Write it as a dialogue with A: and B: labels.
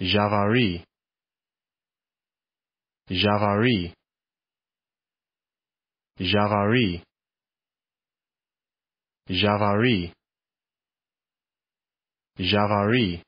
A: Javari Javari Javari Javari Javari